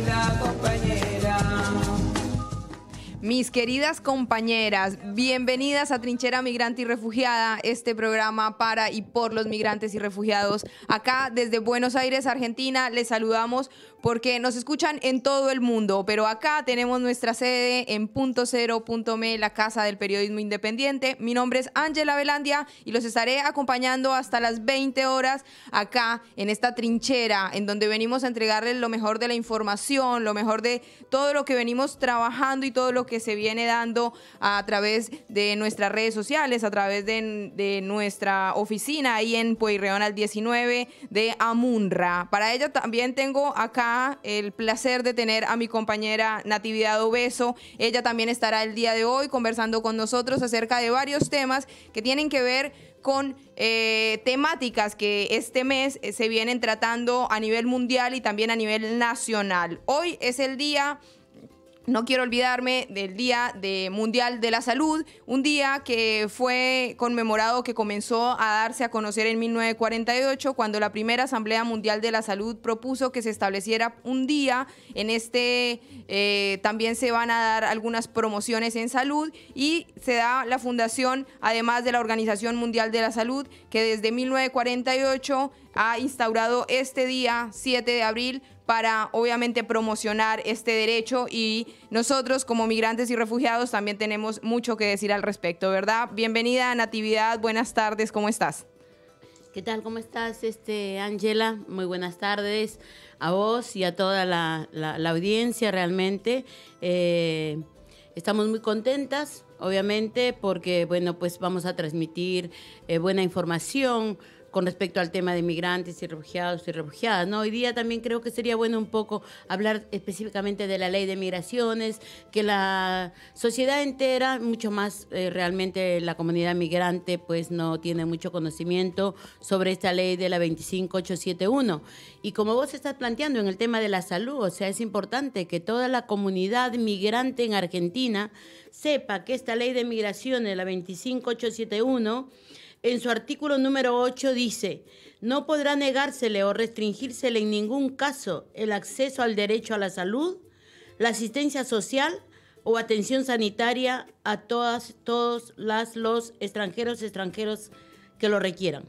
olvidado Mis queridas compañeras, bienvenidas a Trinchera Migrante y Refugiada, este programa para y por los migrantes y refugiados. Acá desde Buenos Aires, Argentina, les saludamos porque nos escuchan en todo el mundo, pero acá tenemos nuestra sede en punto cero la casa del periodismo independiente. Mi nombre es Ángela Velandia y los estaré acompañando hasta las 20 horas acá en esta trinchera en donde venimos a entregarles lo mejor de la información, lo mejor de todo lo que venimos trabajando y todo lo que que se viene dando a través de nuestras redes sociales, a través de, nuestra oficina ahí en Pueyrreón al 19 de Amunra. Para ello también tengo acá el placer de tener a mi compañera Natividad Obeso. Ella también estará el día de hoy conversando con nosotros acerca de varios temas que tienen que ver con eh, temáticas que este mes eh, se vienen tratando a nivel mundial y también a nivel nacional. Hoy es el día no quiero olvidarme del Día de Mundial de la Salud, un día que fue conmemorado, que comenzó a darse a conocer en 1948, cuando la primera Asamblea Mundial de la Salud propuso que se estableciera un día. En este eh, también se van a dar algunas promociones en salud y se da la fundación, además de la Organización Mundial de la Salud, que desde 1948 ha instaurado este día, 7 de abril, para obviamente promocionar este derecho y nosotros como migrantes y refugiados también tenemos mucho que decir al respecto, ¿verdad? Bienvenida Natividad, buenas tardes, ¿cómo estás? ¿Qué tal? ¿Cómo estás, este, Angela? Muy buenas tardes a vos y a toda la, audiencia realmente. Eh, estamos muy contentas, obviamente, porque, bueno, pues vamos a transmitir eh, buena información, con respecto al tema de migrantes y refugiados y refugiadas. ¿no? Hoy día también creo que sería bueno un poco hablar específicamente de la ley de migraciones, que la sociedad entera, mucho más eh, realmente la comunidad migrante, pues no tiene mucho conocimiento sobre esta ley de la 25871. Y como vos estás planteando en el tema de la salud, o sea, es importante que toda la comunidad migrante en Argentina sepa que esta ley de migraciones, la 25871, en su artículo número 8 dice, no podrá negársele o restringírsele en ningún caso el acceso al derecho a la salud, la asistencia social o atención sanitaria a todas, todos las, los extranjeros extranjeros que lo requieran,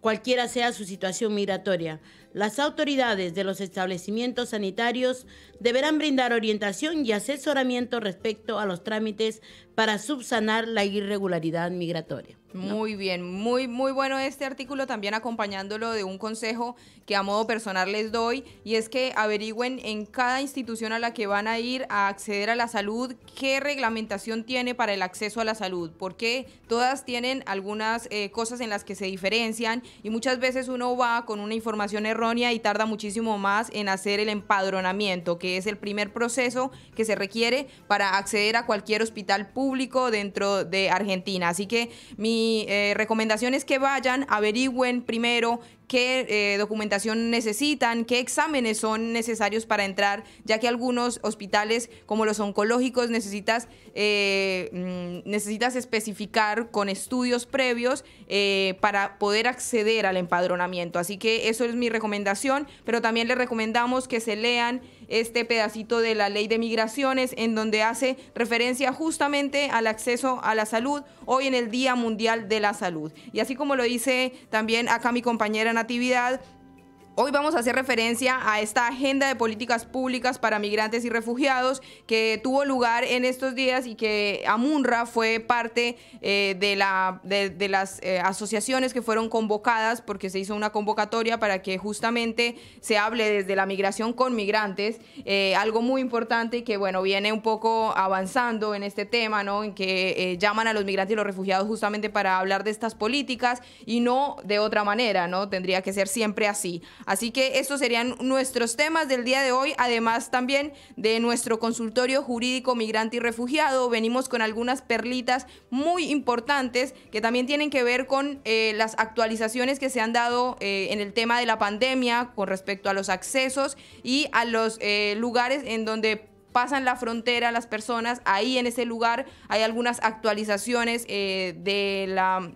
cualquiera sea su situación migratoria las autoridades de los establecimientos sanitarios deberán brindar orientación y asesoramiento respecto a los trámites para subsanar la irregularidad migratoria. Muy bien, muy, muy bueno este artículo, también acompañándolo de un consejo que a modo personal les doy, y es que averigüen en cada institución a la que van a ir a acceder a la salud qué reglamentación tiene para el acceso a la salud, porque todas tienen algunas eh, cosas en las que se diferencian y muchas veces uno va con una información errónea y tarda muchísimo más en hacer el empadronamiento, que es el primer proceso que se requiere para acceder a cualquier hospital público dentro de Argentina. Así que mi eh, recomendación es que vayan, averigüen primero qué eh, documentación necesitan, qué exámenes son necesarios para entrar, ya que algunos hospitales, como los oncológicos, necesitas, eh, mm, necesitas especificar con estudios previos para poder acceder al empadronamiento. Así que eso es mi recomendación recomendación, pero también le recomendamos que se lean este pedacito de la ley de migraciones en donde hace referencia justamente al acceso a la salud hoy en el Día Mundial de la Salud. Y así como lo dice también acá mi compañera Natividad, Hoy vamos a hacer referencia a esta agenda de políticas públicas para migrantes y refugiados que tuvo lugar en estos días y que Amunra fue parte eh, de, la, de, las eh, asociaciones que fueron convocadas porque se hizo una convocatoria para que justamente se hable desde la migración con migrantes, eh, algo muy importante que bueno, viene un poco avanzando en este tema, ¿no? en que llaman a los migrantes y los refugiados justamente para hablar de estas políticas y no de otra manera, ¿no? tendría que ser siempre así. Así que estos serían nuestros temas del día de hoy, además también de nuestro consultorio jurídico migrante y refugiado. Venimos con algunas perlitas muy importantes que también tienen que ver con eh, las actualizaciones que se han dado eh, en el tema de la pandemia con respecto a los accesos y a los eh, lugares en donde pasan la frontera las personas. Ahí en ese lugar hay algunas actualizaciones de la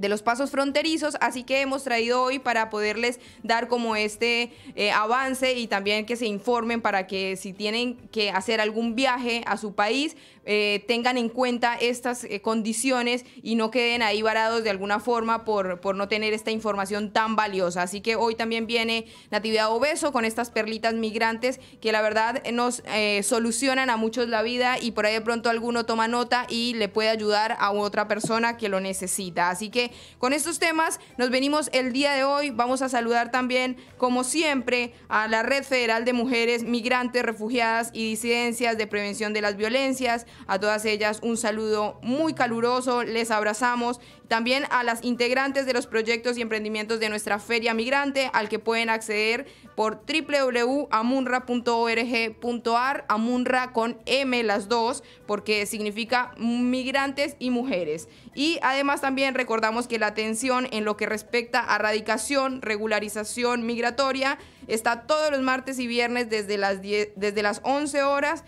de los pasos fronterizos, así que hemos traído hoy para poderles dar como este eh, avance y también que se informen para que si tienen que hacer algún viaje a su país, eh, tengan en cuenta estas eh, condiciones y no queden ahí varados de alguna forma por, por no tener esta información tan valiosa. Así que hoy también viene Natividad Obeso con estas perlitas migrantes que la verdad nos eh, solucionan a muchos la vida y por ahí de pronto alguno toma nota y le puede ayudar a otra persona que lo necesita. Así que con estos temas nos venimos el día de hoy. Vamos a saludar también, como siempre, a la Red Federal de Mujeres Migrantes, Refugiadas y Disidencias de Prevención de las Violencias, a todas ellas un saludo muy caluroso, les abrazamos. También a las integrantes de los proyectos y emprendimientos de nuestra Feria Migrante, al que pueden acceder por www.amunra.org.ar, Amunra con M las dos, porque significa migrantes y mujeres. Y además también recordamos que la atención en lo que respecta a radicación, regularización migratoria, está todos los martes y viernes desde las, desde las 11 horas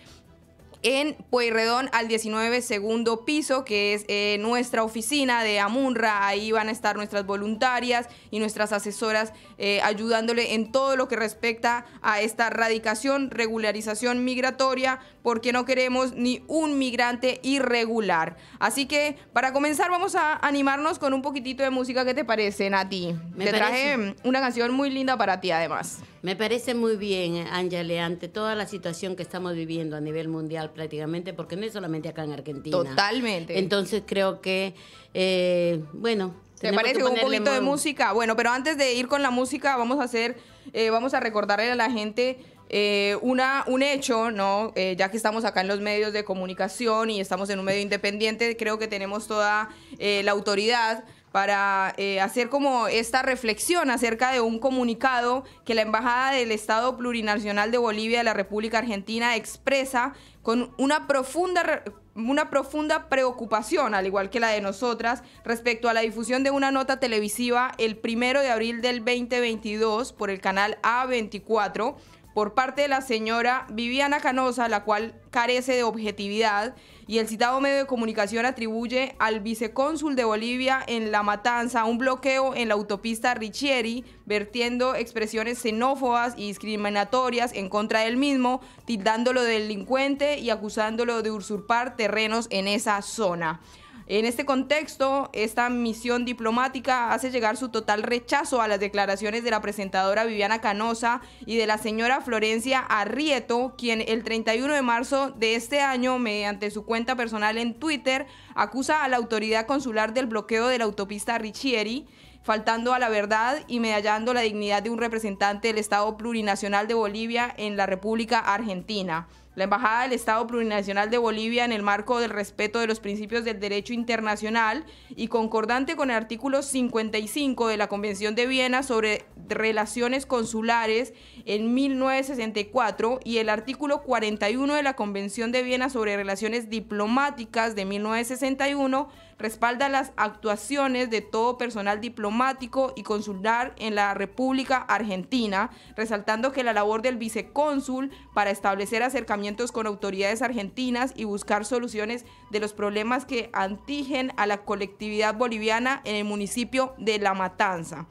en Pueyrredón al 19 segundo piso, que es eh, nuestra oficina de Amunra. Ahí van a estar nuestras voluntarias y nuestras asesoras eh, ayudándole en todo lo que respecta a esta radicación, regularización migratoria, porque no queremos ni un migrante irregular. Así que para comenzar vamos a animarnos con un poquitito de música. ¿Qué te parece, Nati? Me te traje una canción muy linda para ti además. Me parece muy bien, Ángela, ante toda la situación que estamos viviendo a nivel mundial prácticamente, porque no es solamente acá en Argentina. Totalmente. Entonces creo que, eh, bueno... ¿Te parece un poquito de música? Bueno, pero antes de ir con la música, vamos a hacer, eh, vamos a recordarle a la gente eh, una, un hecho, ¿no? ya que estamos acá en los medios de comunicación y estamos en un medio independiente, creo que tenemos toda la autoridad para eh, hacer como esta reflexión acerca de un comunicado que la Embajada del Estado Plurinacional de Bolivia de la República Argentina expresa con una profunda, una profunda preocupación, al igual que la de nosotras, respecto a la difusión de una nota televisiva el primero de abril del 2022 por el canal A24 por parte de la señora Viviana Canosa, la cual carece de objetividad y el citado medio de comunicación atribuye al vicecónsul de Bolivia en La Matanza un bloqueo en la autopista Richieri, vertiendo expresiones xenófobas y discriminatorias en contra del mismo, tildándolo delincuente y acusándolo de usurpar terrenos en esa zona. En este contexto, esta misión diplomática hace llegar su total rechazo a las declaraciones de la presentadora Viviana Canosa y de la señora Florencia Arrieto, quien el 31 de marzo de este año, mediante su cuenta personal en Twitter, acusa a la autoridad consular del bloqueo de la autopista Richieri faltando a la verdad y medallando la dignidad de un representante del Estado plurinacional de Bolivia en la República Argentina. La Embajada del Estado Plurinacional de Bolivia, en el marco del respeto de los principios del derecho internacional y concordante con el artículo 55 de la Convención de Viena sobre relaciones consulares en 1964 y el artículo 41 de la Convención de Viena sobre relaciones diplomáticas de 1961, respalda las actuaciones de todo personal diplomático y consular en la República Argentina, resaltando que la labor del vicecónsul para establecer acercamientos con autoridades argentinas y buscar soluciones de los problemas que antigen a la colectividad boliviana en el municipio de La Matanza.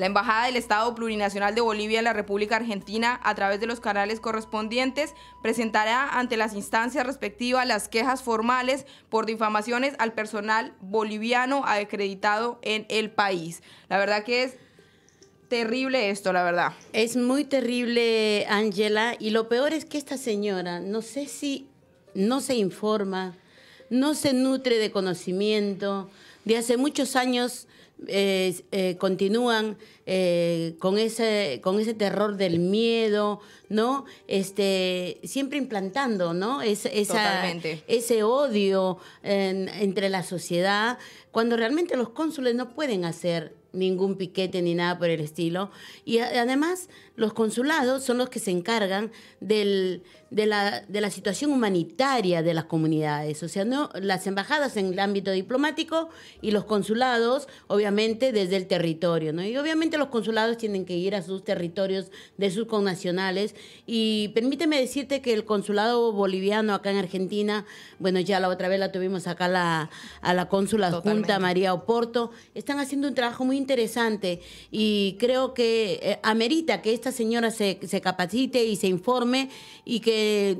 La Embajada del Estado Plurinacional de Bolivia en la República Argentina, a través de los canales correspondientes, presentará ante las instancias respectivas las quejas formales por difamaciones al personal boliviano acreditado en el país. La verdad que es terrible esto, la verdad. Es muy terrible, Angela, y lo peor es que esta señora, no sé si no se informa, no se nutre de conocimiento. De hace muchos años eh, continúan eh, con, ese, con ese terror del miedo, ¿no? Este, siempre implantando, ¿no? ese odio entre la sociedad, cuando realmente los cónsules no pueden hacer ningún piquete ni nada por el estilo. Y además los consulados son los que se encargan del, de, la, de, la, situación humanitaria de las comunidades, o sea, ¿no? las embajadas en el ámbito diplomático y los consulados, obviamente, desde el territorio. ¿no? Y obviamente los consulados tienen que ir a sus territorios de sus connacionales. Y permíteme decirte que el consulado boliviano acá en Argentina, bueno, ya la otra vez la tuvimos acá la, a la cónsula junta María Oporto, están haciendo un trabajo muy interesante y creo que eh, amerita que esta señora se, se capacite y se informe y que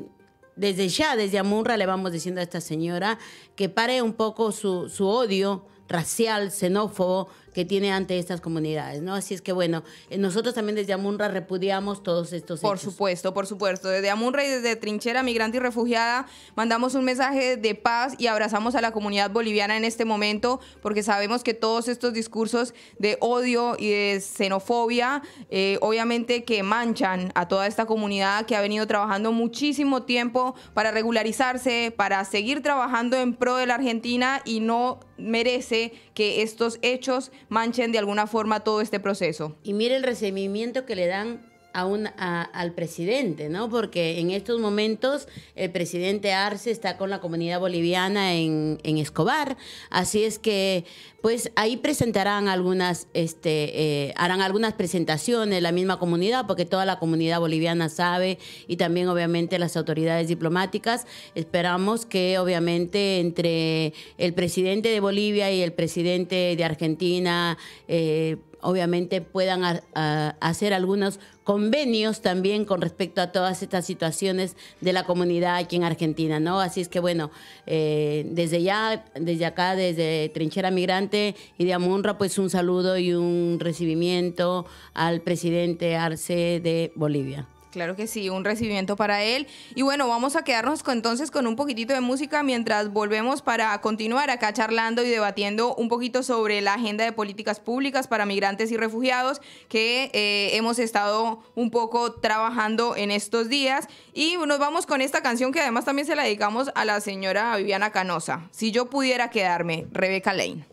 desde ya, desde Amurra, le vamos diciendo a esta señora que pare un poco su, su odio racial, xenófobo que tiene ante estas comunidades, ¿no? Así es que bueno, eh, nosotros también desde Amunra repudiamos todos estos por supuesto, por supuesto. Desde Amunra y desde Trinchera Migrante y Refugiada mandamos un mensaje de paz y abrazamos a la comunidad boliviana en este momento porque sabemos que todos estos discursos de odio y de xenofobia eh, obviamente que manchan a toda esta comunidad que ha venido trabajando muchísimo tiempo para regularizarse, para seguir trabajando en pro de la Argentina y no merece que estos hechos manchen de alguna forma todo este proceso. Y mire el recibimiento que le dan Aún al presidente, ¿no? Porque en estos momentos el presidente Arce está con la comunidad boliviana en, Escobar, así es que pues ahí presentarán algunas, este, eh, harán algunas presentaciones la misma comunidad, porque toda la comunidad boliviana sabe y también obviamente las autoridades diplomáticas. Esperamos que obviamente entre el presidente de Bolivia y el presidente de Argentina eh, obviamente puedan hacer algunos convenios también con respecto a todas estas situaciones de la comunidad aquí en Argentina, ¿no? Así es que bueno, eh, desde ya, desde acá, desde Trinchera Migrante y de Amunra, pues un saludo y un recibimiento al presidente Arce de Bolivia. Claro que sí, un recibimiento para él. Y bueno, vamos a quedarnos entonces con un poquitito de música mientras volvemos para continuar acá charlando y debatiendo un poquito sobre la agenda de políticas públicas para migrantes y refugiados que eh, hemos estado un poco trabajando en estos días. Y nos vamos con esta canción que además también se la dedicamos a la señora Viviana Canosa. Si yo pudiera quedarme, Rebeca Lane.